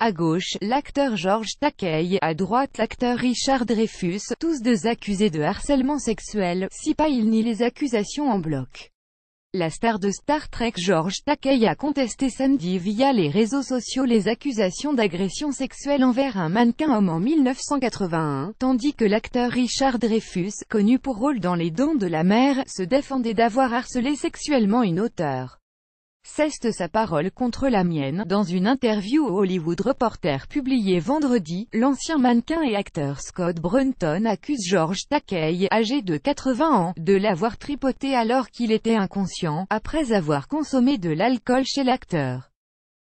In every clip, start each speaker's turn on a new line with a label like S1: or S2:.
S1: À gauche, l'acteur George Takei, à droite l'acteur Richard Dreyfus, tous deux accusés de harcèlement sexuel, si pas il nie les accusations en bloc. La star de Star Trek George Takei a contesté samedi via les réseaux sociaux les accusations d'agression sexuelle envers un mannequin homme en 1981, tandis que l'acteur Richard Dreyfus, connu pour rôle dans Les dons de la Mer, se défendait d'avoir harcelé sexuellement une auteure. Ceste sa parole contre la mienne. Dans une interview au Hollywood Reporter publiée vendredi, l'ancien mannequin et acteur Scott Brunton accuse George Takei, âgé de 80 ans, de l'avoir tripoté alors qu'il était inconscient, après avoir consommé de l'alcool chez l'acteur.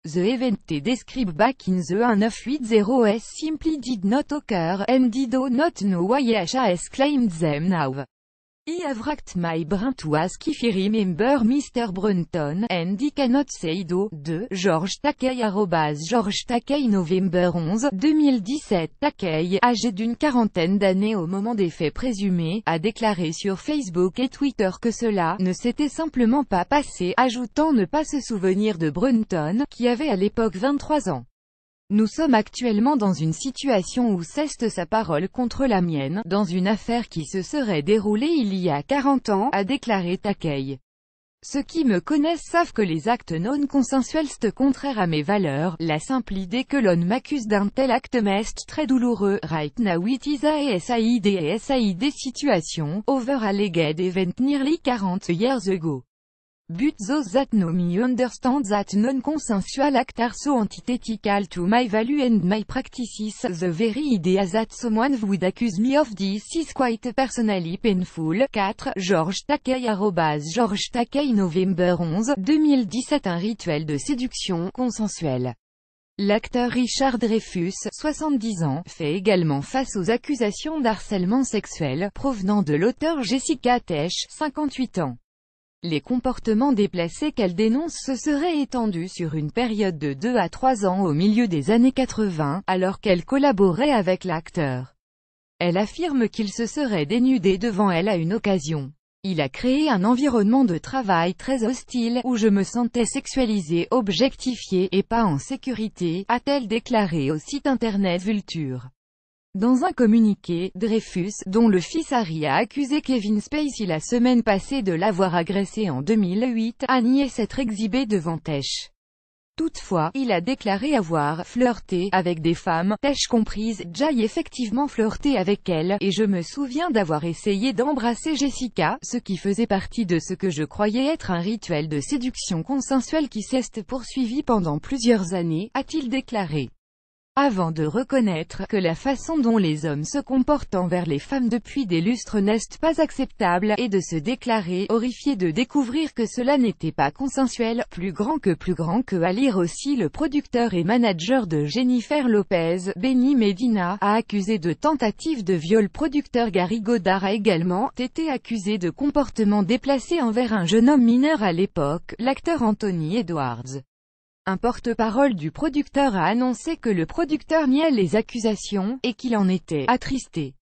S1: The event they describe back in the 1980s simply did not occur, and did not know why has claimed them now. I have racked my brain to ask if Mr. Brunton, and I cannot say de, George Takei George Takei November 11, 2017 Takei, âgé d'une quarantaine d'années au moment des faits présumés, a déclaré sur Facebook et Twitter que cela ne s'était simplement pas passé, ajoutant ne pas se souvenir de Brunton, qui avait à l'époque 23 ans. Nous sommes actuellement dans une situation où ceste sa parole contre la mienne, dans une affaire qui se serait déroulée il y a 40 ans, a déclaré Takei. Ceux qui me connaissent savent que les actes non consensuels sont contraires à mes valeurs, la simple idée que l'on m'accuse d'un tel acte m'est très douloureux, right now it is a S.A.I.D. et S.A.I.D. situation, over alleged event nearly 40 years ago. But those that know me understand that non-consensual act are so antithetical to my value and my practices the very idea that someone would accuse me of this is quite personally painful. 4. Georges Takei Georges Takei November 11, 2017 Un rituel de séduction consensuel. L'acteur Richard Dreyfus, 70 ans, fait également face aux accusations d'harcèlement sexuel, provenant de l'auteur Jessica Tesh, 58 ans. Les comportements déplacés qu'elle dénonce se seraient étendus sur une période de 2 à 3 ans au milieu des années 80, alors qu'elle collaborait avec l'acteur. Elle affirme qu'il se serait dénudé devant elle à une occasion. Il a créé un environnement de travail très hostile, où je me sentais sexualisée, objectifiée, et pas en sécurité, a-t-elle déclaré au site internet Vulture. Dans un communiqué, Dreyfus, dont le fils Harry a accusé Kevin Spacey la semaine passée de l'avoir agressé en 2008, a nié s'être exhibé devant Tesh. Toutefois, il a déclaré avoir « flirté » avec des femmes, Tesh comprise, Jai effectivement flirté avec elle, et je me souviens d'avoir essayé d'embrasser Jessica, ce qui faisait partie de ce que je croyais être un rituel de séduction consensuelle qui s'est poursuivi pendant plusieurs années, a-t-il déclaré avant de reconnaître que la façon dont les hommes se comportent envers les femmes depuis des lustres n'est pas acceptable, et de se déclarer horrifié de découvrir que cela n'était pas consensuel, plus grand que plus grand que à lire aussi le producteur et manager de Jennifer Lopez, Benny Medina, a accusé de tentative de viol producteur Gary Godard a également été accusé de comportement déplacé envers un jeune homme mineur à l'époque, l'acteur Anthony Edwards. Un porte-parole du producteur a annoncé que le producteur niait les accusations, et qu'il en était « attristé ».